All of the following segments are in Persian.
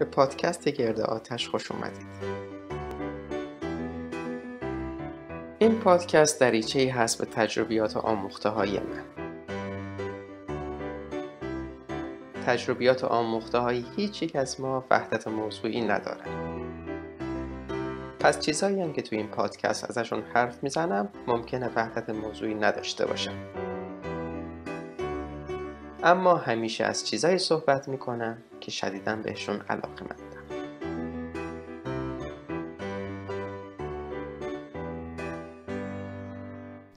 به پادکست گرد آتش خوش اومدید این پادکست دریچه ای هست به تجربیات آموخته های من تجربیات آموخته های هیچ یک از ما وحدت موضوعی ندارد. پس چیزایی هم که تو این پادکست ازشون حرف میزنم ممکنه وحدت موضوعی نداشته باشم اما همیشه از چیزایی صحبت میکنم که شدیدا بهشون علاقه مند.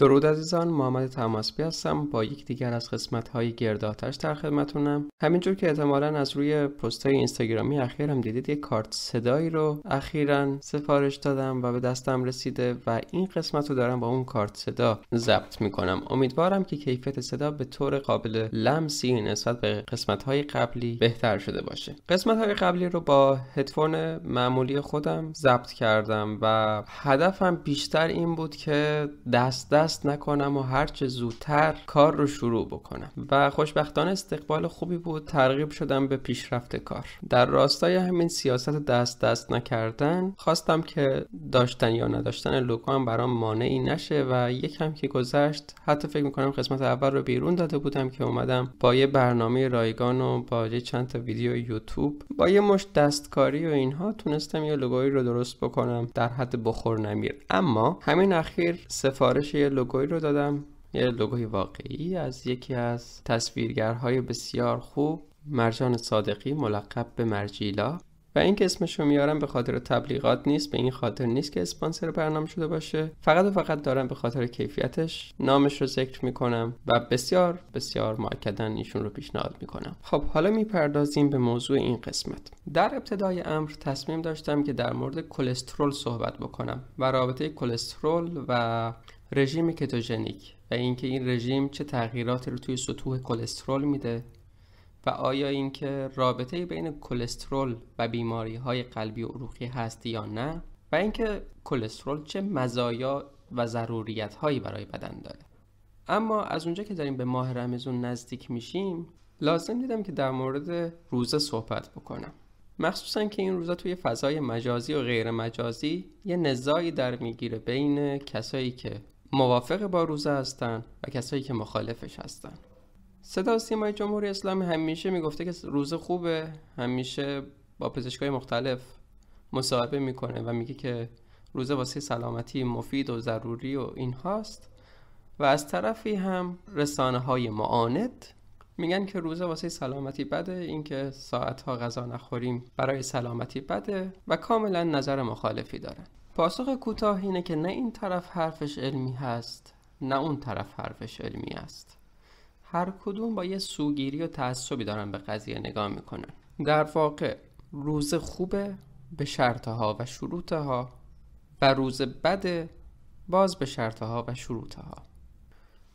درود عزیزان محمد تماسبی هستم با یک دیگر از قسمت های گرداتش در خدمتونم همینجور که احتمالا از روی پست های اینستاگرامی اخیرم دیدید یک کارت صدایی رو اخیرا سفارش دادم و به دستم رسیده و این قسمت رو دارم با اون کارت صدا ضبط میکنم امیدوارم که کیفیت صدا به طور قابل لمسی نسبت به قسمت های قبلی بهتر شده باشه قسمت های قبلی رو با هدفون معمولی خودم ضبط کردم و هدفم بیشتر این بود که دست دست نکنم و هرچه زودتر کار رو شروع بکنم و خوشبختانه استقبال خوبی بود ترغیب شدم به پیشرفت کار در راستای همین سیاست دست دست نکردن خواستم که داشتن یا نداشتن لوگو هم برام مانعی نشه و یکم که گذشت حتی فکر میکنم قسمت اول رو بیرون داده بودم که اومدم با یه برنامه رایگان و با یه چند تا ویدیو یوتیوب با یه مش دستکاری و اینها تونستم یه لوگویی رو درست بکنم در حد بخور نمیر اما همین اخیر سفارش لوگوی رو دادم یه لوگوی واقعی از یکی از تصویرگرهای بسیار خوب مرجان صادقی ملقب به مرجیلا و این اسمش رو میارم به خاطر تبلیغات نیست به این خاطر نیست که اسپانسر برنامه شده باشه فقط و فقط دارم به خاطر کیفیتش نامش رو ذکر میکنم و بسیار بسیار معکدن ایشون رو پیشنهاد میکنم خب حالا میپردازیم به موضوع این قسمت در ابتدای امر تصمیم داشتم که در مورد کلسترول صحبت بکنم و رابطه کلسترول و رژیم کتوژنیک و اینکه این رژیم چه تغییراتی رو توی سطوح کلسترول میده و آیا اینکه رابطه بین کلسترول و بیماری های قلبی و عروقی هست یا نه و اینکه کلسترول چه مزایا و ضروریت هایی برای بدن داره اما از اونجا که داریم به ماه رمزون نزدیک میشیم لازم دیدم که در مورد روزه صحبت بکنم مخصوصا که این روزه توی فضای مجازی و غیر مجازی یه نزاعی در میگیره بین کسایی که موافق با روزه هستن و کسایی که مخالفش هستن صدا سیمای جمهوری اسلامی همیشه میگفته که روزه خوبه همیشه با پزشکای مختلف مصاحبه میکنه و میگه که روزه واسه سلامتی مفید و ضروری و این هاست و از طرفی هم رسانه های معاند میگن که روزه واسه سلامتی بده اینکه ساعتها غذا نخوریم برای سلامتی بده و کاملا نظر مخالفی دارن پاسخ کوتاه اینه که نه این طرف حرفش علمی هست نه اون طرف حرفش علمی است هر کدوم با یه سوگیری و تعصبی دارن به قضیه نگاه میکنن در واقع روز خوبه به شرطها و شروطها و روز بده باز به شرطها و شروطها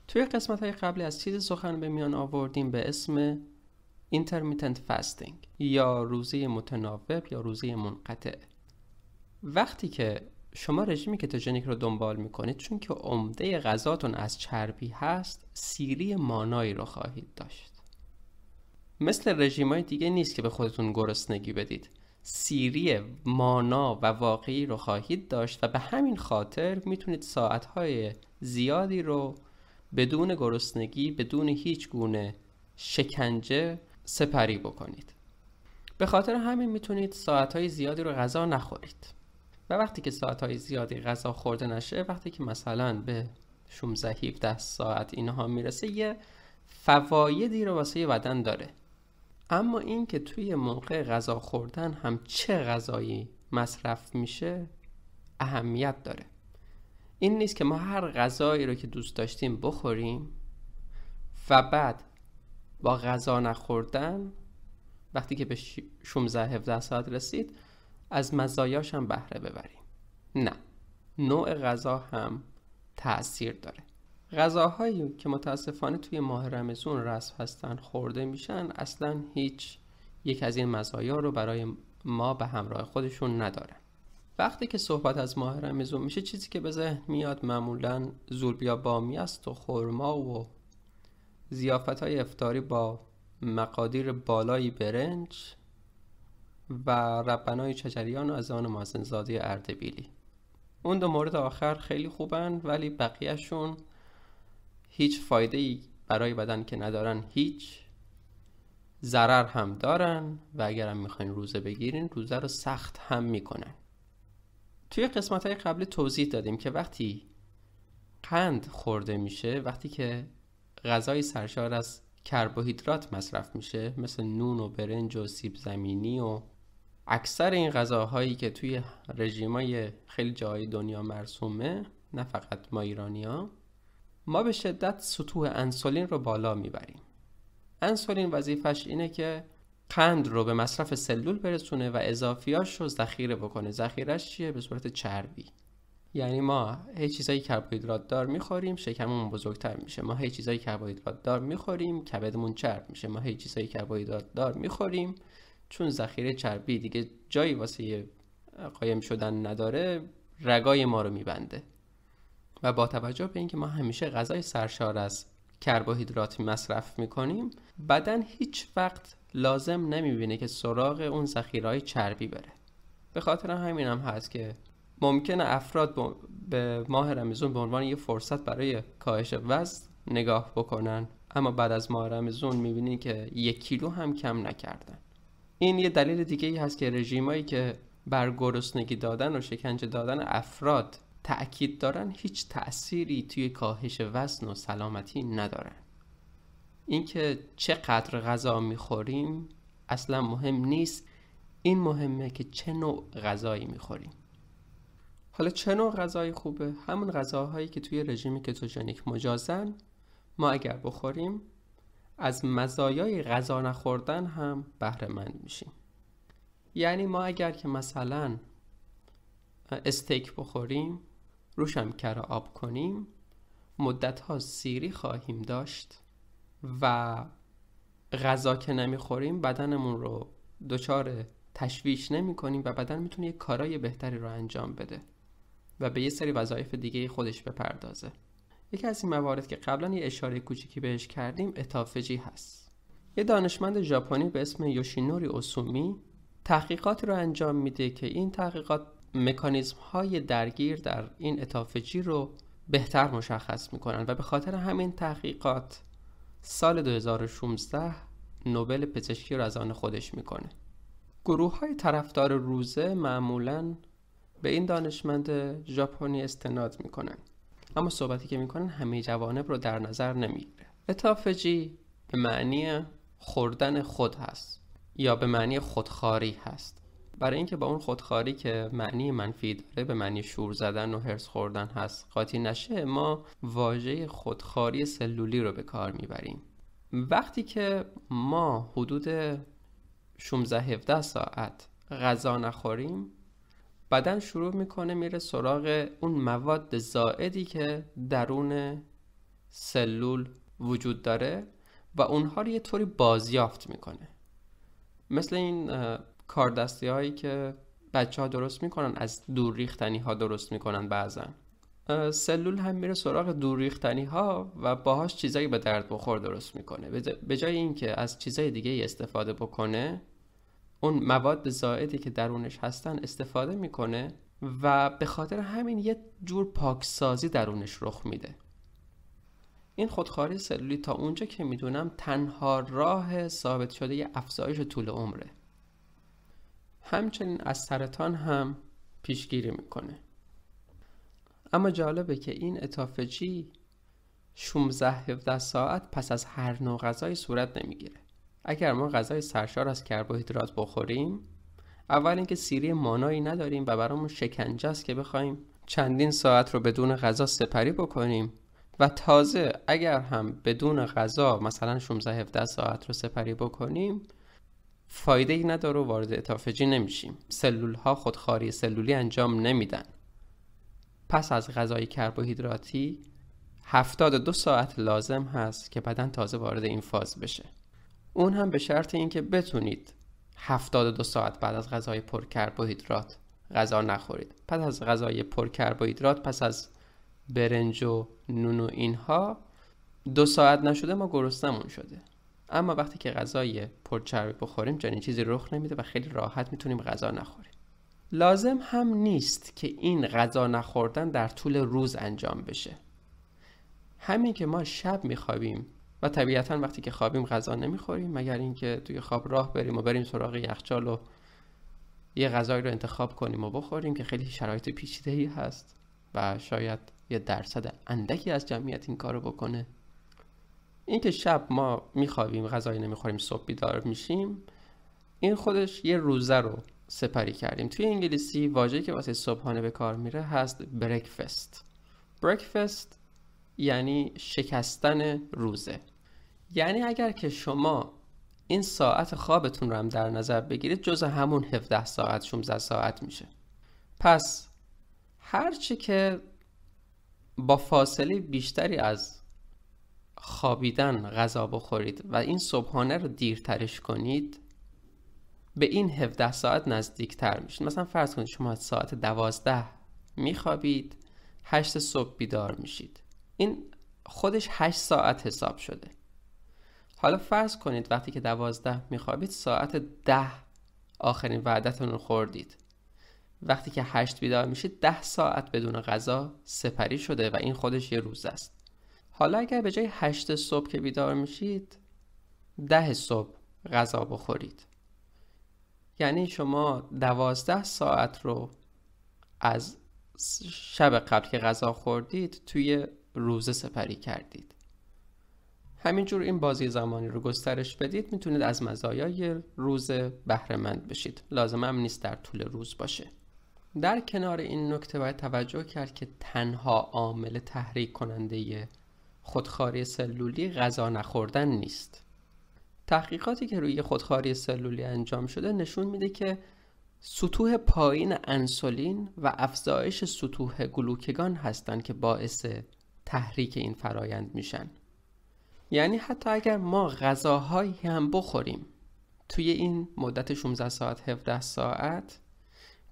توی قسمت های قبلی از چیز سخن به میان آوردیم به اسم intermittent fasting یا روزه متناوب یا روزه منقطع وقتی که شما رژیم کتوژنیک رو دنبال میکنید چون که عمده غذاتون از چربی هست سیری مانایی رو خواهید داشت مثل رژیم های دیگه نیست که به خودتون گرسنگی بدید سیری مانا و واقعی رو خواهید داشت و به همین خاطر میتونید ساعتهای زیادی رو بدون گرسنگی بدون هیچ گونه شکنجه سپری بکنید به خاطر همین میتونید ساعتهای زیادی رو غذا نخورید و وقتی که های زیادی غذا خورده نشه وقتی که مثلا به 16 17 ساعت اینها میرسه یه فوایدی رو واسه بدن داره اما این که توی موقع غذا خوردن هم چه غذایی مصرف میشه اهمیت داره این نیست که ما هر غذایی رو که دوست داشتیم بخوریم و بعد با غذا نخوردن وقتی که به 16 17 ساعت رسید از مزایاش هم بهره ببریم نه نوع غذا هم تاثیر داره غذاهایی که متاسفانه توی ماه رمزون رسم هستن خورده میشن اصلا هیچ یک از این مزایا رو برای ما به همراه خودشون نداره. وقتی که صحبت از ماه رمزون میشه چیزی که به ذهن میاد معمولا زولبیا بامی است و خرما و زیافت های افتاری با مقادیر بالایی برنج و ربنای چجریان و از آن مازنزاده اردبیلی اون دو مورد آخر خیلی خوبن ولی بقیهشون هیچ فایده ای برای بدن که ندارن هیچ ضرر هم دارن و هم میخواین روزه بگیرین روزه رو سخت هم میکنن توی قسمت های قبلی توضیح دادیم که وقتی قند خورده میشه وقتی که غذای سرشار از کربوهیدرات مصرف میشه مثل نون و برنج و سیب زمینی و اکثر این غذاهایی که توی رژیمای خیلی جای دنیا مرسومه نه فقط ما ایرانی ها ما به شدت سطوح انسولین رو بالا میبریم انسولین وظیفش اینه که قند رو به مصرف سلول برسونه و اضافیاش رو ذخیره بکنه ذخیرش چیه به صورت چربی یعنی ما هی چیزای کربوهیدرات دار میخوریم شکممون بزرگتر میشه ما هیچ چیزای کربوهیدرات دار میخوریم کبدمون چرب میشه ما هیچ چیزای کربوهیدرات دار میخوریم چون ذخیره چربی دیگه جایی واسه قایم شدن نداره رگای ما رو میبنده و با توجه به اینکه ما همیشه غذای سرشار از کربوهیدرات مصرف میکنیم بدن هیچ وقت لازم نمیبینه که سراغ اون زخیرهای چربی بره به خاطر همینم هم هست که ممکنه افراد به ماه رمزون به عنوان یه فرصت برای کاهش وزن نگاه بکنن اما بعد از ماه رمزون میبینین که یک کیلو هم کم نکردن این یه دلیل دیگه ای هست که رژیمایی که بر گرسنگی دادن و شکنجه دادن افراد تأکید دارن هیچ تأثیری توی کاهش وزن و سلامتی ندارن اینکه چقدر غذا میخوریم اصلا مهم نیست این مهمه که چه نوع غذایی میخوریم حالا چه نوع غذایی خوبه همون غذاهایی که توی رژیم کتوژنیک مجازن ما اگر بخوریم از مزایای غذا نخوردن هم بهره مند میشیم یعنی ما اگر که مثلا استیک بخوریم روشم کره آب کنیم مدت ها سیری خواهیم داشت و غذا که نمیخوریم بدنمون رو دچار تشویش نمی کنیم و بدن میتونه یه کارای بهتری رو انجام بده و به یه سری وظایف دیگه خودش بپردازه یکی از این موارد که قبلا یه اشاره کوچیکی بهش کردیم اتافجی هست یه دانشمند ژاپنی به اسم یوشینوری اوسومی تحقیقاتی رو انجام میده که این تحقیقات مکانیزم های درگیر در این اتافجی رو بهتر مشخص میکنن و به خاطر همین تحقیقات سال 2016 نوبل پزشکی رو از آن خودش میکنه گروه های طرفدار روزه معمولا به این دانشمند ژاپنی استناد میکنن اما صحبتی که میکنن همه جوانب رو در نظر نمیگیره اتافجی به معنی خوردن خود هست یا به معنی خودخواری هست برای اینکه با اون خودخواری که معنی منفی داره به معنی شور زدن و هرس خوردن هست قاطی نشه ما واژه خودخواری سلولی رو به کار میبریم وقتی که ما حدود 16 17 ساعت غذا نخوریم بدن شروع میکنه میره سراغ اون مواد زائدی که درون سلول وجود داره و اونها رو یه طوری بازیافت میکنه مثل این کاردستی هایی که بچه ها درست میکنن از دور ریختنی ها درست میکنن بعضا سلول هم میره سراغ دور ریختنی ها و باهاش چیزایی به درد بخور درست میکنه به جای اینکه از چیزای دیگه استفاده بکنه اون مواد زائدی که درونش هستن استفاده میکنه و به خاطر همین یه جور پاکسازی درونش رخ میده این خودخواری سلولی تا اونجا که میدونم تنها راه ثابت شده افزایش طول عمره همچنین از سرطان هم پیشگیری میکنه اما جالبه که این اتافجی 16-17 ساعت پس از هر نوع غذایی صورت نمیگیره اگر ما غذای سرشار از کربوهیدرات بخوریم اول اینکه سیری مانایی نداریم و برامون شکنجه است که بخوایم چندین ساعت رو بدون غذا سپری بکنیم و تازه اگر هم بدون غذا مثلا 16 17 ساعت رو سپری بکنیم فایده ای نداره و وارد اتافجی نمیشیم سلول ها خودخواری سلولی انجام نمیدن پس از غذای کربوهیدراتی 72 ساعت لازم هست که بدن تازه وارد این فاز بشه اون هم به شرط اینکه بتونید 72 ساعت بعد از غذای پر کربوهیدرات غذا نخورید پس از غذای پر پس از برنج و نون و اینها دو ساعت نشده ما گرسنمون شده اما وقتی که غذای پرچربی بخوریم چنین چیزی رخ نمیده و خیلی راحت میتونیم غذا نخوریم لازم هم نیست که این غذا نخوردن در طول روز انجام بشه همین که ما شب میخوابیم و طبیعتا وقتی که خوابیم غذا نمیخوریم مگر اینکه توی خواب راه بریم و بریم سراغ یخچال و یه غذایی رو انتخاب کنیم و بخوریم که خیلی شرایط ای هست و شاید یه درصد اندکی از جمعیت این کارو بکنه اینکه شب ما میخوابیم غذایی نمیخوریم صبح بیدار میشیم این خودش یه روزه رو سپری کردیم توی انگلیسی واژه‌ای که واسه صبحانه به کار میره هست breakfast breakfast یعنی شکستن روزه یعنی اگر که شما این ساعت خوابتون رو هم در نظر بگیرید جز همون 17 ساعت 16 ساعت میشه پس هرچی که با فاصله بیشتری از خوابیدن غذا بخورید و این صبحانه رو دیرترش کنید به این 17 ساعت نزدیکتر میشید مثلا فرض کنید شما از ساعت 12 میخوابید 8 صبح بیدار میشید این خودش 8 ساعت حساب شده حالا فرض کنید وقتی که دوازده میخوابید ساعت ده آخرین وعدتون رو خوردید وقتی که هشت بیدار میشید ده ساعت بدون غذا سپری شده و این خودش یه روز است حالا اگر به جای هشت صبح که بیدار میشید ده صبح غذا بخورید یعنی شما دوازده ساعت رو از شب قبل که غذا خوردید توی روزه سپری کردید همینجور این بازی زمانی رو گسترش بدید میتونید از مزایای روز بهرهمند بشید لازم هم نیست در طول روز باشه در کنار این نکته باید توجه کرد که تنها عامل تحریک کننده خودخواری سلولی غذا نخوردن نیست تحقیقاتی که روی خودخواری سلولی انجام شده نشون میده که سطوح پایین انسولین و افزایش سطوح گلوکگان هستند که باعث تحریک این فرایند میشن یعنی حتی اگر ما غذاهایی هم بخوریم توی این مدت 16 ساعت 17 ساعت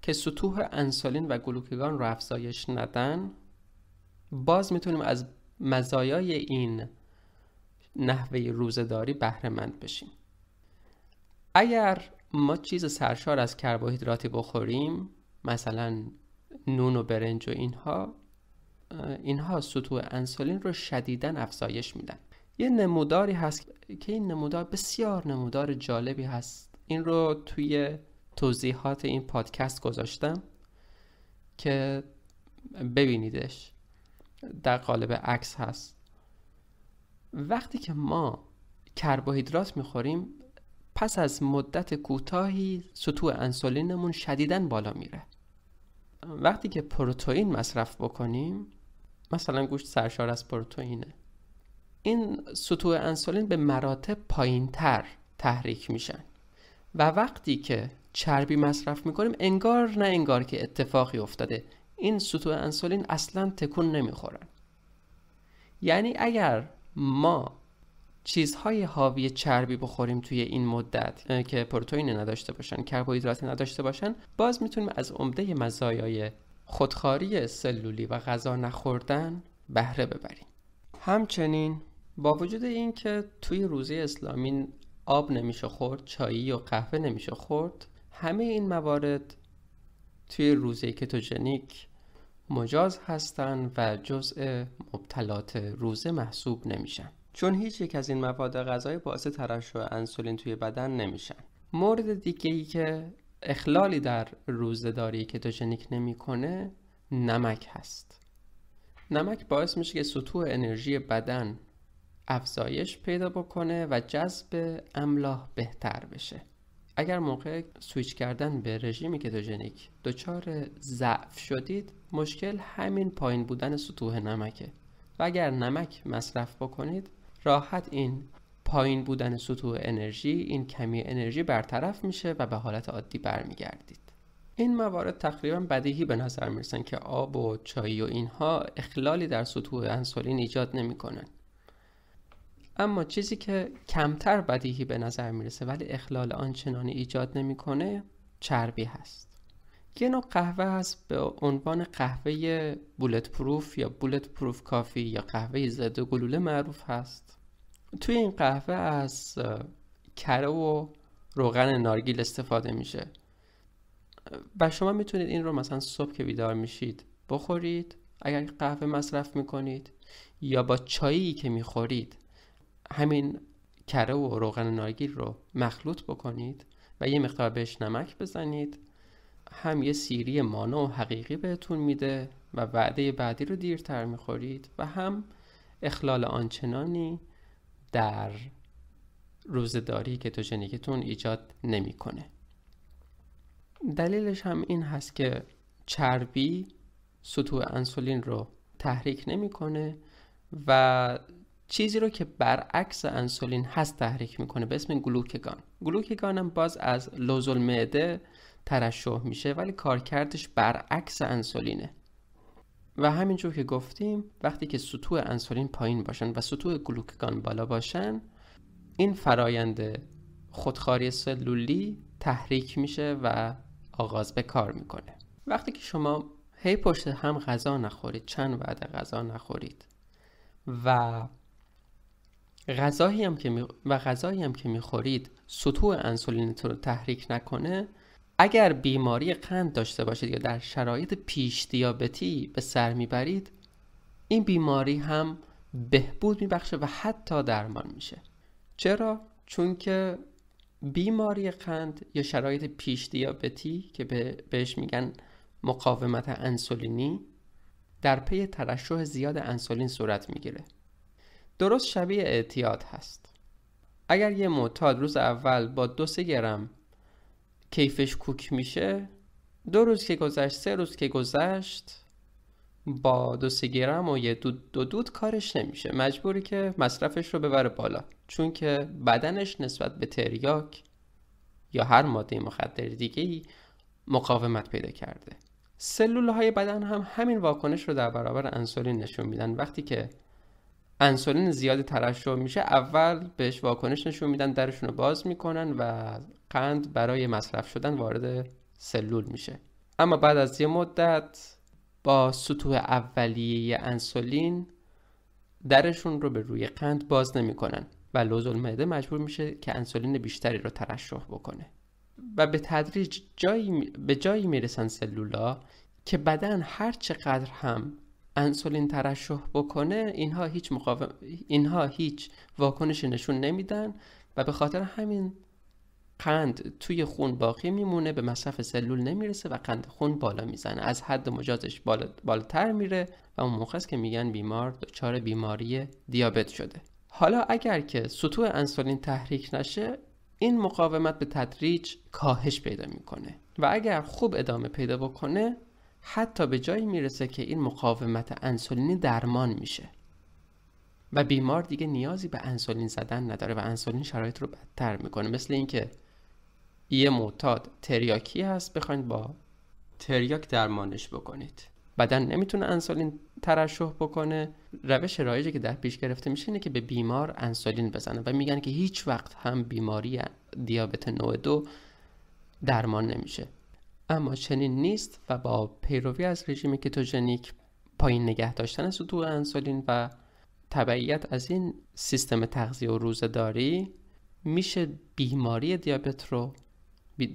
که سطوح انسولین و گلوکگان رو افزایش ندن باز میتونیم از مزایای این نحوه روزداری بهره مند بشیم اگر ما چیز سرشار از کربوهیدراتی بخوریم مثلا نون و برنج و اینها اینها سطوح انسولین رو شدیدن افزایش میدن یه نموداری هست که این نمودار بسیار نمودار جالبی هست این رو توی توضیحات این پادکست گذاشتم که ببینیدش در قالب عکس هست وقتی که ما کربوهیدرات میخوریم پس از مدت کوتاهی سطوح انسولینمون شدیداً بالا میره وقتی که پروتئین مصرف بکنیم مثلا گوشت سرشار از پروتئینه این سطوح انسولین به مراتب پایین تر تحریک میشن و وقتی که چربی مصرف میکنیم انگار نه انگار که اتفاقی افتاده این سطوح انسولین اصلا تکون نمیخورن یعنی اگر ما چیزهای حاوی چربی بخوریم توی این مدت که پروتئین نداشته باشن کربوهیدراتی نداشته باشن باز میتونیم از عمده مزایای خودخواری سلولی و غذا نخوردن بهره ببریم همچنین با وجود اینکه توی روزه اسلامی آب نمیشه خورد چایی و قهوه نمیشه خورد همه این موارد توی روزه کتوژنیک مجاز هستند و جزء مبتلات روزه محسوب نمیشن چون هیچ یک از این مواد غذایی باعث ترشح انسولین توی بدن نمیشن مورد دیگه ای که اخلالی در روزهداری کتوژنیک نمیکنه نمک هست نمک باعث میشه که سطوح انرژی بدن افزایش پیدا بکنه و جذب املاح بهتر بشه اگر موقع سویچ کردن به رژیم کتوژنیک دچار ضعف شدید مشکل همین پایین بودن سطوح نمکه و اگر نمک مصرف بکنید راحت این پایین بودن سطوح انرژی این کمی انرژی برطرف میشه و به حالت عادی برمیگردید این موارد تقریبا بدیهی به نظر میرسن که آب و چای و اینها اخلالی در سطوح انسولین ایجاد نمیکنن اما چیزی که کمتر بدیهی به نظر میرسه ولی اخلال آنچنانی ایجاد نمیکنه چربی هست یه نوع قهوه هست به عنوان قهوه بولت پروف یا بولت پروف کافی یا قهوه زده گلوله معروف هست توی این قهوه از کره و روغن نارگیل استفاده میشه و شما میتونید این رو مثلا صبح که بیدار میشید بخورید اگر قهوه مصرف میکنید یا با چایی که میخورید همین کره و روغن نارگیل رو مخلوط بکنید و یه مقدار بهش نمک بزنید هم یه سیری مانو و حقیقی بهتون میده و وعده بعدی رو دیرتر میخورید و هم اخلال آنچنانی در روزداری کتوژنیکتون ایجاد نمیکنه. دلیلش هم این هست که چربی سطوح انسولین رو تحریک نمیکنه و چیزی رو که برعکس انسولین هست تحریک میکنه به اسم گلوکگان گلوکگان هم باز از لوزالمعده ترشح میشه ولی کارکردش برعکس انسولینه و همینجور که گفتیم وقتی که سطوح انسولین پایین باشن و سطوح گلوکگان بالا باشن این فرایند خودخاری سلولی تحریک میشه و آغاز به کار میکنه وقتی که شما هی پشت هم غذا نخورید چند وعده غذا نخورید و غذایی هم که و غذایی هم که میخورید سطوح انسولینتون رو تحریک نکنه اگر بیماری قند داشته باشید یا در شرایط پیش دیابتی به سر میبرید این بیماری هم بهبود میبخشه و حتی درمان میشه چرا؟ چون که بیماری قند یا شرایط پیش دیابتی که بهش میگن مقاومت انسولینی در پی ترشح زیاد انسولین صورت میگیره درست شبیه اعتیاد هست اگر یه معتاد روز اول با دو سه گرم کیفش کوک میشه دو روز که گذشت سه روز که گذشت با دو سه گرم و یه دود دو دود کارش نمیشه مجبوری که مصرفش رو ببره بالا چون که بدنش نسبت به تریاک یا هر ماده مخدر دیگه ای مقاومت پیدا کرده سلول های بدن هم همین واکنش رو در برابر انسولین نشون میدن وقتی که انسولین زیاد ترشح میشه اول بهش واکنش نشون میدن درشون رو باز میکنن و قند برای مصرف شدن وارد سلول میشه اما بعد از یه مدت با سطوح اولیه انسولین درشون رو به روی قند باز نمیکنن و معده مجبور میشه که انسولین بیشتری رو ترشح بکنه و به تدریج جایی به جایی میرسن سلولا که بدن هر چقدر هم انسولین ترشح بکنه اینها هیچ مقاوم... اینها هیچ واکنشی نشون نمیدن و به خاطر همین قند توی خون باقی میمونه به مصرف سلول نمیرسه و قند خون بالا میزنه از حد مجازش بالاتر میره و اون موقع که میگن بیمار دچار بیماری دیابت شده حالا اگر که سطوح انسولین تحریک نشه این مقاومت به تدریج کاهش پیدا میکنه و اگر خوب ادامه پیدا بکنه حتی به جایی میرسه که این مقاومت انسولینی درمان میشه و بیمار دیگه نیازی به انسولین زدن نداره و انسولین شرایط رو بدتر میکنه مثل اینکه یه معتاد تریاکی هست بخواید با تریاک درمانش بکنید بدن نمیتونه انسولین ترشح بکنه روش رایجی که در پیش گرفته میشه اینه که به بیمار انسولین بزنه و میگن که هیچ وقت هم بیماری دیابت نوع دو درمان نمیشه اما چنین نیست و با پیروی از رژیم کتوژنیک پایین نگه داشتن سطوح انسولین و تبعیت از این سیستم تغذیه و روزداری میشه بیماری دیابت رو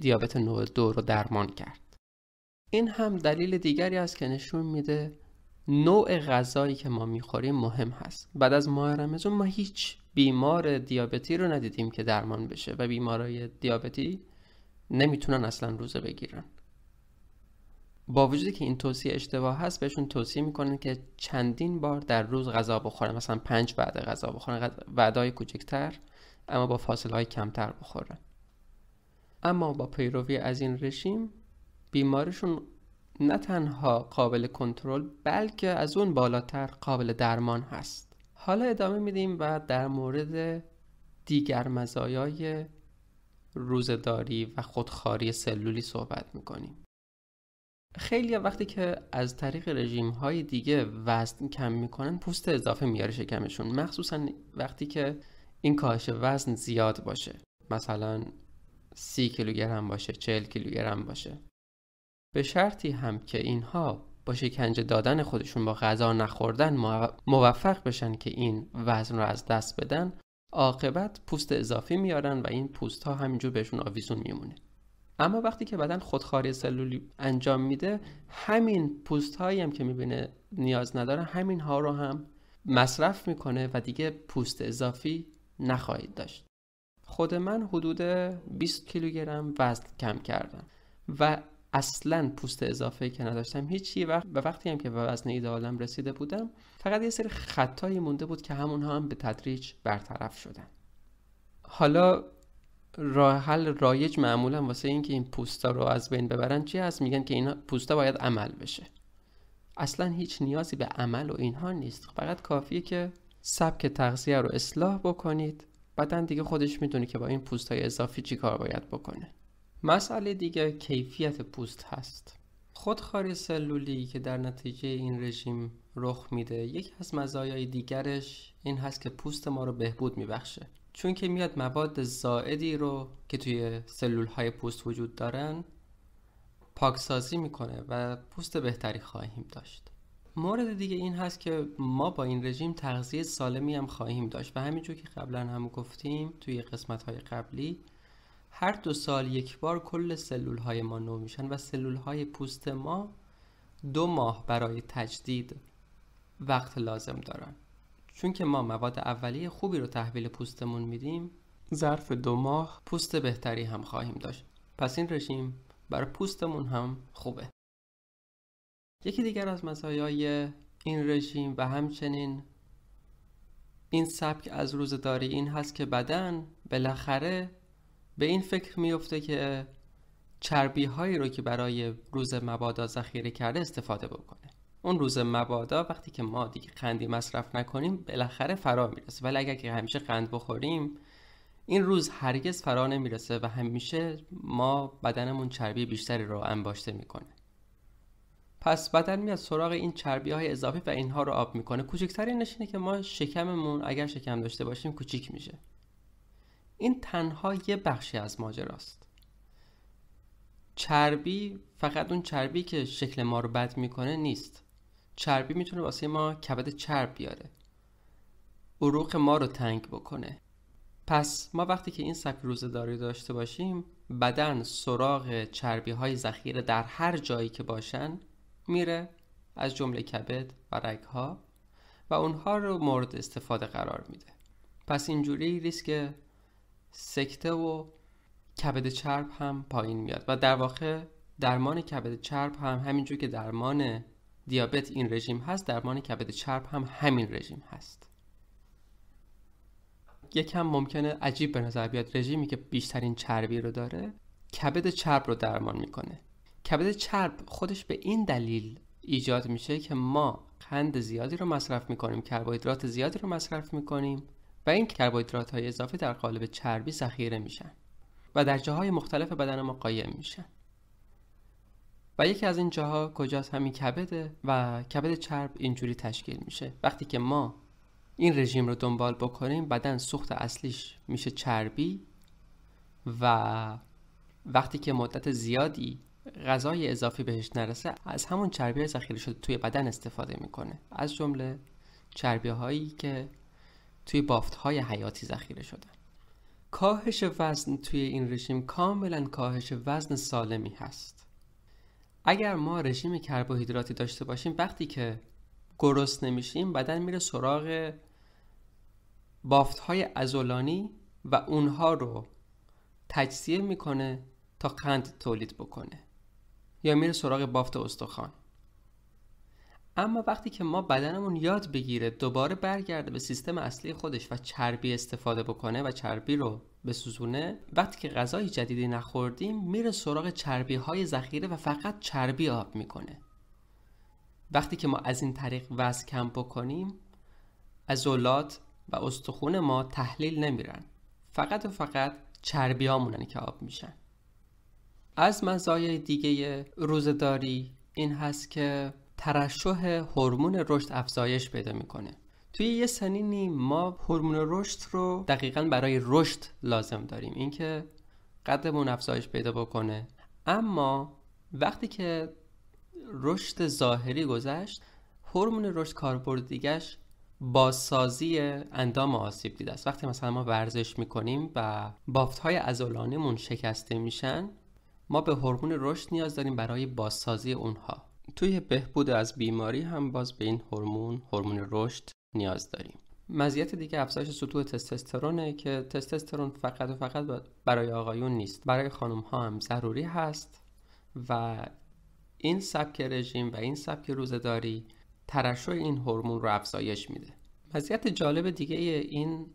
دیابت نوع دو رو درمان کرد این هم دلیل دیگری است که نشون میده نوع غذایی که ما میخوریم مهم هست بعد از ماه رمزون ما هیچ بیمار دیابتی رو ندیدیم که درمان بشه و بیمارای دیابتی نمیتونن اصلا روزه بگیرن با وجودی که این توصیه اشتباه هست بهشون توصیه میکنن که چندین بار در روز غذا بخورن مثلا پنج وعده غذا بخورن های کوچکتر اما با فاصله های کمتر بخورن اما با پیروی از این رژیم بیماریشون نه تنها قابل کنترل بلکه از اون بالاتر قابل درمان هست حالا ادامه میدیم و در مورد دیگر مزایای روزداری و خودخواری سلولی صحبت میکنیم خیلی وقتی که از طریق رژیم های دیگه وزن کم میکنن پوست اضافه میاره شکمشون مخصوصا وقتی که این کاهش وزن زیاد باشه مثلا سی کیلوگرم باشه چل کیلوگرم باشه به شرطی هم که اینها با شکنجه دادن خودشون با غذا نخوردن موفق بشن که این وزن رو از دست بدن عاقبت پوست اضافی میارن و این پوست ها همینجور بهشون آویزون میمونه اما وقتی که بدن خودخواری سلولی انجام میده همین پوست هایی هم که میبینه نیاز نداره همین ها رو هم مصرف میکنه و دیگه پوست اضافی نخواهید داشت خود من حدود 20 کیلوگرم وزن کم کردم و اصلا پوست اضافه که نداشتم هیچی وقت به وقتی هم که به وزن ایدالم رسیده بودم فقط یه سری خطایی مونده بود که همونها هم به تدریج برطرف شدن حالا راه حل رایج معمولا واسه اینکه این پوستا رو از بین ببرن چی هست میگن که این پوستا باید عمل بشه اصلا هیچ نیازی به عمل و اینها نیست خب فقط کافیه که سبک تغذیه رو اصلاح بکنید بعدا دیگه خودش میدونه که با این پوست های اضافی چی کار باید بکنه مسئله دیگه کیفیت پوست هست خودخواری سلولی که در نتیجه این رژیم رخ میده یکی از مزایای دیگرش این هست که پوست ما رو بهبود میبخشه چون که میاد مواد زائدی رو که توی سلول های پوست وجود دارن پاکسازی میکنه و پوست بهتری خواهیم داشت مورد دیگه این هست که ما با این رژیم تغذیه سالمی هم خواهیم داشت و همینجور که قبلا هم گفتیم توی قسمت های قبلی هر دو سال یک بار کل سلول های ما نو میشن و سلول های پوست ما دو ماه برای تجدید وقت لازم دارن چون که ما مواد اولیه خوبی رو تحویل پوستمون میدیم ظرف دو ماه پوست بهتری هم خواهیم داشت پس این رژیم برای پوستمون هم خوبه یکی دیگر از مزایای این رژیم و همچنین این سبک از روزداری این هست که بدن بالاخره به این فکر میفته که چربی هایی رو که برای روز مبادا ذخیره کرده استفاده بکنه اون روز مبادا وقتی که ما دیگه قندی مصرف نکنیم بالاخره فرا میرسه ولی اگر که همیشه قند بخوریم این روز هرگز فرا نمیرسه و همیشه ما بدنمون چربی بیشتری رو انباشته میکنه پس بدن میاد سراغ این چربی های اضافی و اینها رو آب میکنه کوچکترین نشینه که ما شکممون اگر شکم داشته باشیم کوچیک میشه این تنها یه بخشی از ماجراست چربی فقط اون چربی که شکل ما رو بد میکنه نیست چربی میتونه واسه ما کبد چرب بیاره عروق ما رو تنگ بکنه پس ما وقتی که این سبک داری داشته باشیم بدن سراغ چربی های ذخیره در هر جایی که باشن میره از جمله کبد و ها و اونها رو مورد استفاده قرار میده پس اینجوری ریسک سکته و کبد چرب هم پایین میاد و در واقع درمان کبد چرب هم همینجور که درمان دیابت این رژیم هست درمان کبد چرب هم همین رژیم هست یکم ممکنه عجیب به نظر بیاد رژیمی که بیشترین چربی رو داره کبد چرب رو درمان میکنه کبد چرب خودش به این دلیل ایجاد میشه که ما قند زیادی رو مصرف میکنیم کربوهیدرات زیادی رو مصرف میکنیم و این کربوهیدرات های اضافه در قالب چربی ذخیره میشن و در جاهای مختلف بدن ما قایم میشن و یکی از این جاها کجاست همین کبده و کبد چرب اینجوری تشکیل میشه وقتی که ما این رژیم رو دنبال بکنیم بدن سوخت اصلیش میشه چربی و وقتی که مدت زیادی غذای اضافی بهش نرسه از همون چربی ذخیره شده توی بدن استفاده میکنه از جمله چربی هایی که توی بافت های حیاتی ذخیره شده کاهش وزن توی این رژیم کاملا کاهش وزن سالمی هست اگر ما رژیم کربوهیدراتی داشته باشیم وقتی که گرست نمیشیم بدن میره سراغ بافت های ازولانی و اونها رو تجزیه میکنه تا قند تولید بکنه یا میره سراغ بافت استخوان اما وقتی که ما بدنمون یاد بگیره دوباره برگرده به سیستم اصلی خودش و چربی استفاده بکنه و چربی رو بسوزونه وقتی که غذای جدیدی نخوردیم میره سراغ چربی های ذخیره و فقط چربی آب میکنه وقتی که ما از این طریق وزن کم بکنیم عضلات و استخون ما تحلیل نمیرن فقط و فقط چربی که آب میشن از مزایای دیگه روزداری این هست که ترشح هورمون رشد افزایش پیدا میکنه توی یه سنینی ما هورمون رشد رو دقیقا برای رشد لازم داریم اینکه قدمون افزایش پیدا بکنه اما وقتی که رشد ظاهری گذشت هورمون رشد با بازسازی اندام آسیب دیده است وقتی مثلا ما ورزش میکنیم و بافت های شکسته میشن ما به هورمون رشد نیاز داریم برای بازسازی اونها توی بهبود از بیماری هم باز به این هورمون هورمون رشد نیاز داریم مزیت دیگه افزایش سطوح تستوسترونه که تستوسترون فقط و فقط برای آقایون نیست برای خانم ها هم ضروری هست و این سبک رژیم و این سبک روزداری ترشح این هورمون رو افزایش میده مزیت جالب دیگه این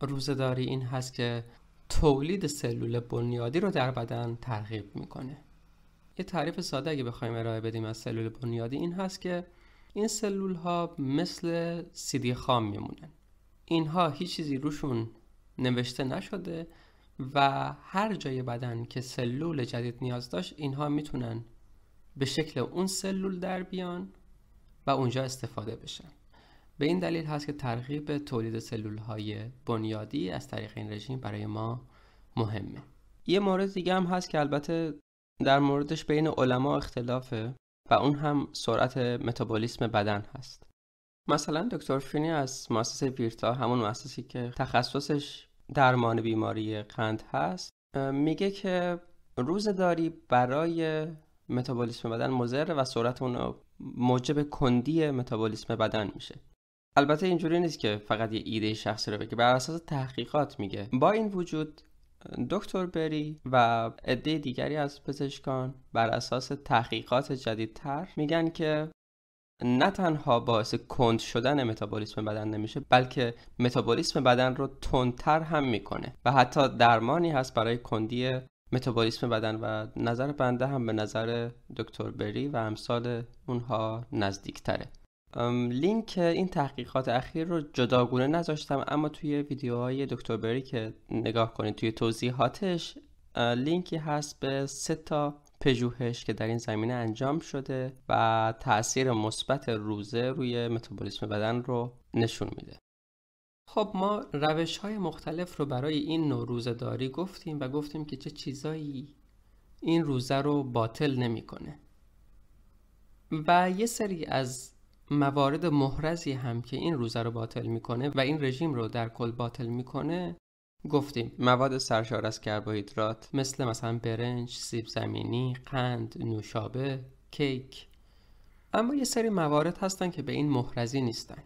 روزداری این هست که تولید سلول بنیادی رو در بدن ترغیب میکنه یه تعریف ساده اگه بخوایم ارائه بدیم از سلول بنیادی این هست که این سلول ها مثل سیدی خام میمونن اینها هیچ چیزی روشون نوشته نشده و هر جای بدن که سلول جدید نیاز داشت اینها میتونن به شکل اون سلول در بیان و اونجا استفاده بشن به این دلیل هست که ترغیب تولید سلول های بنیادی از طریق این رژیم برای ما مهمه یه مورد دیگه هم هست که البته در موردش بین علما اختلافه و اون هم سرعت متابولیسم بدن هست مثلا دکتر فینی از مؤسسه ویرتا همون مؤسسی که تخصصش درمان بیماری قند هست میگه که داری برای متابولیسم بدن مضر و سرعت اونو موجب کندی متابولیسم بدن میشه البته اینجوری نیست که فقط یه ایده شخصی رو بگه بر اساس تحقیقات میگه با این وجود دکتر بری و عده دیگری از پزشکان بر اساس تحقیقات جدیدتر میگن که نه تنها باعث کند شدن متابولیسم بدن نمیشه بلکه متابولیسم بدن رو تندتر هم میکنه و حتی درمانی هست برای کندی متابولیسم بدن و نظر بنده هم به نظر دکتر بری و امثال اونها نزدیکتره لینک این تحقیقات اخیر رو جداگونه نذاشتم اما توی ویدیوهای دکتر بری که نگاه کنید توی توضیحاتش لینکی هست به سه تا پژوهش که در این زمینه انجام شده و تاثیر مثبت روزه روی متابولیسم بدن رو نشون میده خب ما روش های مختلف رو برای این نوع داری گفتیم و گفتیم که چه چیزایی این روزه رو باطل نمیکنه و یه سری از موارد محرزی هم که این روزه رو باطل میکنه و این رژیم رو در کل باطل میکنه گفتیم مواد سرشار از کربوهیدرات مثل مثلا برنج، سیب زمینی، قند، نوشابه، کیک اما یه سری موارد هستن که به این محرزی نیستن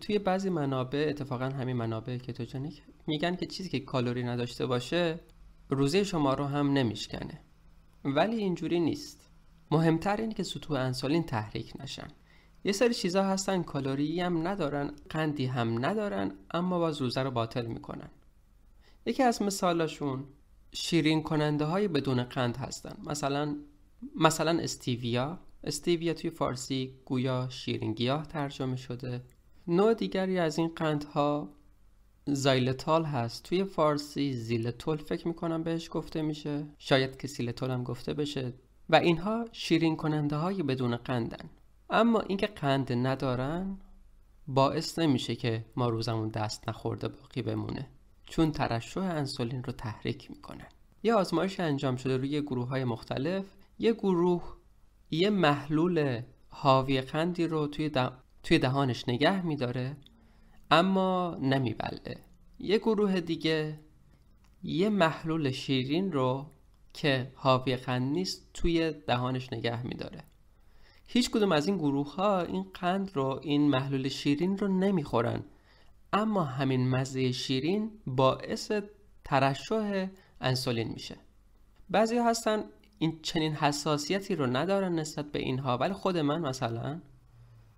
توی بعضی منابع اتفاقا همین منابع کتوجنیک میگن که چیزی که کالوری نداشته باشه روزه شما رو هم نمیشکنه ولی اینجوری نیست مهمتر اینه که سطوح انسولین تحریک نشن یه سری چیزا هستن کالری هم ندارن قندی هم ندارن اما با روزه رو باطل میکنن یکی از مثالاشون شیرین کننده های بدون قند هستن مثلا مثلا استیویا استیویا توی فارسی گویا شیرین گیاه ترجمه شده نوع دیگری از این قندها زایلتال هست توی فارسی زیلتول فکر میکنم بهش گفته میشه شاید که سیلتول هم گفته بشه و اینها شیرین کننده های بدون قندن اما اینکه قند ندارن باعث نمیشه که ما روزمون دست نخورده باقی بمونه چون ترشح انسولین رو تحریک میکنن یه آزمایش انجام شده روی گروه های مختلف یه گروه یه محلول حاوی قندی رو توی, توی دهانش نگه میداره اما نمیبلعه یه گروه دیگه یه محلول شیرین رو که حاوی قند نیست توی دهانش نگه میداره هیچ کدوم از این گروه ها این قند رو این محلول شیرین رو نمیخورن اما همین مزه شیرین باعث ترشوه انسولین میشه بعضی هستن این چنین حساسیتی رو ندارن نسبت به اینها ولی خود من مثلا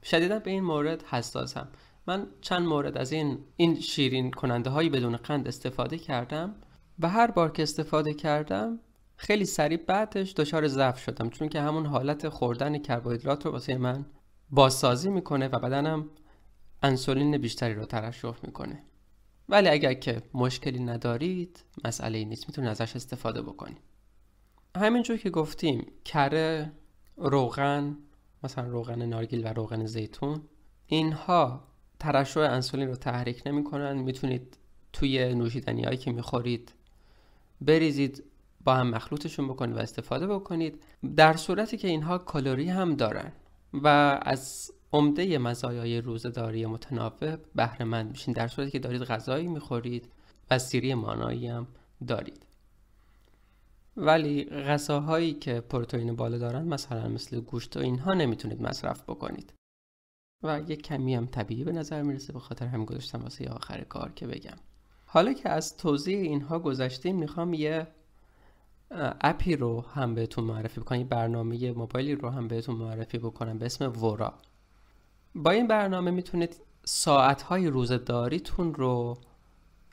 شدیدا به این مورد حساسم من چند مورد از این این شیرین کننده هایی بدون قند استفاده کردم و هر بار که استفاده کردم خیلی سریع بعدش دچار ضعف شدم چون که همون حالت خوردن کربوهیدرات رو واسه من بازسازی میکنه و بدنم انسولین بیشتری رو ترشح میکنه ولی اگر که مشکلی ندارید مسئله نیست میتونید ازش استفاده بکنید همینجور که گفتیم کره روغن مثلا روغن نارگیل و روغن زیتون اینها ترشح انسولین رو تحریک نمیکنن میتونید توی نوشیدنی هایی که میخورید بریزید هم مخلوطشون بکنید و استفاده بکنید در صورتی که اینها کالری هم دارن و از عمده مزایای روزداری متناوب بهره مند میشین در صورتی که دارید غذایی میخورید و سیری مانایی هم دارید ولی غذاهایی که پروتئین بالا دارن مثلا مثل گوشت و اینها نمیتونید مصرف بکنید و یه کمی هم طبیعی به نظر میرسه به خاطر هم گذاشتم واسه آخر کار که بگم حالا که از توضیح اینها گذشتیم میخوام یه اپی رو هم بهتون معرفی بکنم یه برنامه موبایلی رو هم بهتون معرفی بکنم به اسم ورا با این برنامه میتونید ساعتهای روزداریتون رو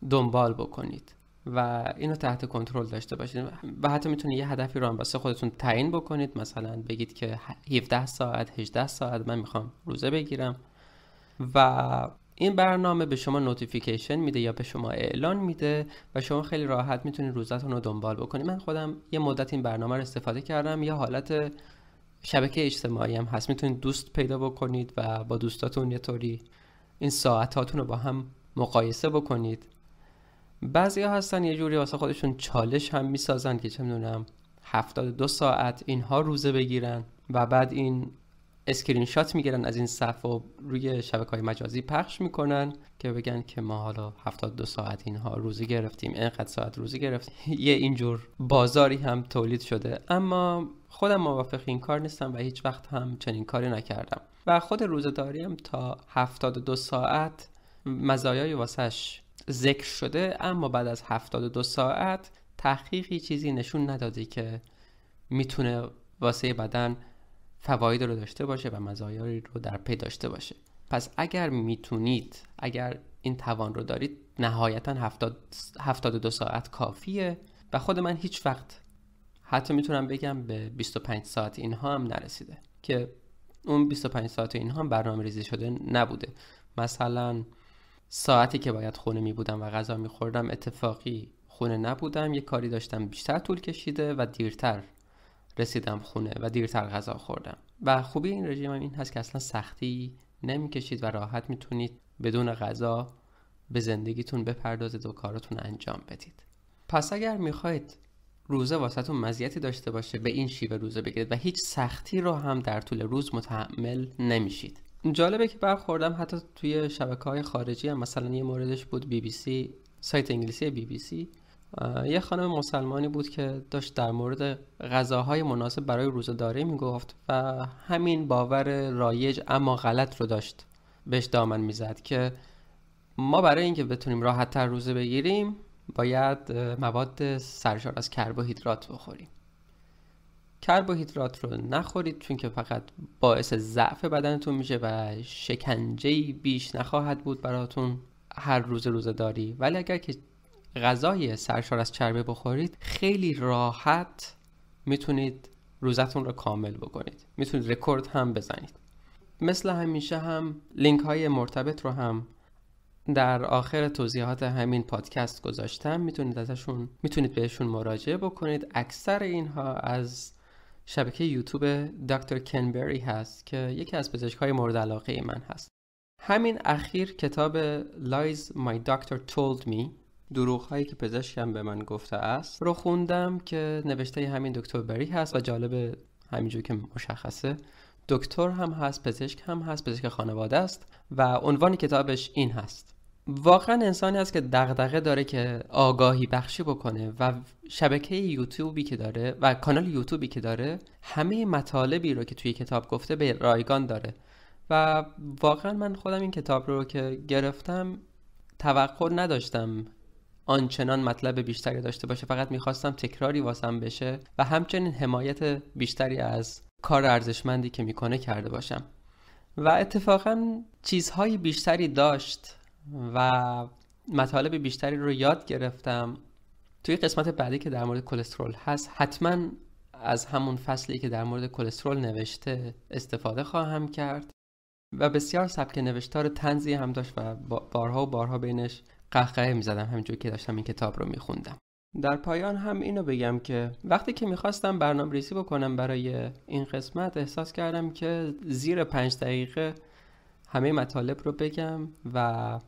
دنبال بکنید و اینو تحت کنترل داشته باشید و حتی میتونید یه هدفی رو هم واسه خودتون تعیین بکنید مثلا بگید که 17 ساعت 18 ساعت من میخوام روزه بگیرم و این برنامه به شما نوتیفیکیشن میده یا به شما اعلان میده و شما خیلی راحت میتونید روزتون رو دنبال بکنید من خودم یه مدت این برنامه رو استفاده کردم یه حالت شبکه اجتماعی هم هست میتونید دوست پیدا بکنید و با دوستاتون یه طوری این ساعتاتون رو با هم مقایسه بکنید بعضی ها هستن یه جوری واسه خودشون چالش هم میسازن که چه میدونم 72 ساعت اینها روزه بگیرن و بعد این اسکرین شات میگیرن از این صفحه و روی شبکه های مجازی پخش میکنن که بگن که ما حالا 72 ساعت اینها روزی گرفتیم اینقدر ساعت روزی گرفتیم یه اینجور بازاری هم تولید شده اما خودم موافق این کار نیستم و هیچ وقت هم چنین کاری نکردم و خود هم تا 72 ساعت مزایای واسش ذکر شده اما بعد از 72 ساعت تحقیقی چیزی نشون نداده که میتونه واسه بدن فواید رو داشته باشه و مزایایی رو در پی داشته باشه پس اگر میتونید اگر این توان رو دارید نهایتا 70 72 ساعت کافیه و خود من هیچ وقت حتی میتونم بگم به 25 ساعت اینها هم نرسیده که اون 25 ساعت اینها هم برنامه ریزی شده نبوده مثلا ساعتی که باید خونه می بودم و غذا میخوردم اتفاقی خونه نبودم یه کاری داشتم بیشتر طول کشیده و دیرتر رسیدم خونه و دیرتر غذا خوردم و خوبی این رژیم هم این هست که اصلا سختی نمیکشید و راحت میتونید بدون غذا به زندگیتون بپردازید و کارتون انجام بدید پس اگر میخواید روزه واسهتون مزیتی داشته باشه به این شیوه روزه بگیرید و هیچ سختی رو هم در طول روز متحمل نمیشید جالبه که برخوردم حتی توی شبکه های خارجی هم مثلا یه موردش بود بی بی سی سایت انگلیسی بی بی سی یه خانم مسلمانی بود که داشت در مورد غذاهای مناسب برای روزداری میگفت و همین باور رایج اما غلط رو داشت بهش دامن میزد که ما برای اینکه بتونیم راحت تر روزه بگیریم باید مواد سرشار از کربوهیدرات بخوریم کربوهیدرات رو نخورید چون که فقط باعث ضعف بدنتون میشه و شکنجه بیش نخواهد بود براتون هر روز روزه داری ولی اگر که غذای سرشار از چربی بخورید خیلی راحت میتونید روزتون رو کامل بکنید میتونید رکورد هم بزنید مثل همیشه هم لینک های مرتبط رو هم در آخر توضیحات همین پادکست گذاشتم میتونید ازشون میتونید بهشون مراجعه بکنید اکثر اینها از شبکه یوتیوب دکتر کنبری هست که یکی از پزشک های مورد علاقه من هست همین اخیر کتاب Lies My Doctor Told Me دروغ هایی که پزشکم به من گفته است رو خوندم که نوشته همین دکتر بری هست و جالب همینجور که مشخصه دکتر هم هست پزشک هم هست پزشک خانواده است و عنوان کتابش این هست واقعا انسانی است که دغدغه داره که آگاهی بخشی بکنه و شبکه یوتیوبی که داره و کانال یوتیوبی که داره همه مطالبی رو که توی کتاب گفته به رایگان داره و واقعا من خودم این کتاب رو که گرفتم توقع نداشتم آنچنان مطلب بیشتری داشته باشه فقط میخواستم تکراری واسم بشه و همچنین حمایت بیشتری از کار ارزشمندی که میکنه کرده باشم و اتفاقا چیزهای بیشتری داشت و مطالب بیشتری رو یاد گرفتم توی قسمت بعدی که در مورد کلسترول هست حتما از همون فصلی که در مورد کلسترول نوشته استفاده خواهم کرد و بسیار سبک نوشتار تنزی هم داشت و بارها و بارها بینش قهقه میزدم همینجور که داشتم این کتاب رو میخوندم در پایان هم اینو بگم که وقتی که میخواستم برنامه ریزی بکنم برای این قسمت احساس کردم که زیر پنج دقیقه همه مطالب رو بگم و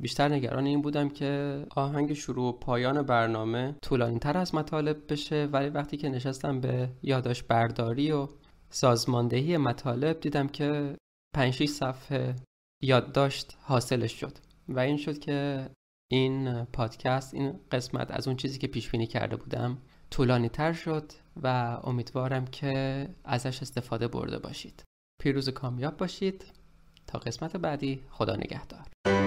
بیشتر نگران این بودم که آهنگ شروع و پایان برنامه طولانی تر از مطالب بشه ولی وقتی که نشستم به یاداش برداری و سازماندهی مطالب دیدم که 5 صفحه یادداشت حاصلش شد و این شد که این پادکست این قسمت از اون چیزی که پیش بینی کرده بودم طولانی تر شد و امیدوارم که ازش استفاده برده باشید پیروز کامیاب باشید تا قسمت بعدی خدا نگهدار